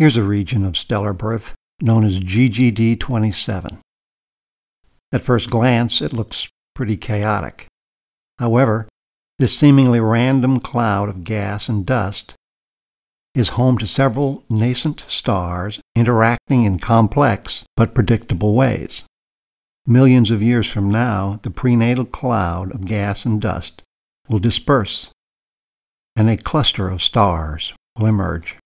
Here's a region of stellar birth known as GGD 27. At first glance, it looks pretty chaotic. However, this seemingly random cloud of gas and dust is home to several nascent stars interacting in complex but predictable ways. Millions of years from now, the prenatal cloud of gas and dust will disperse, and a cluster of stars will emerge.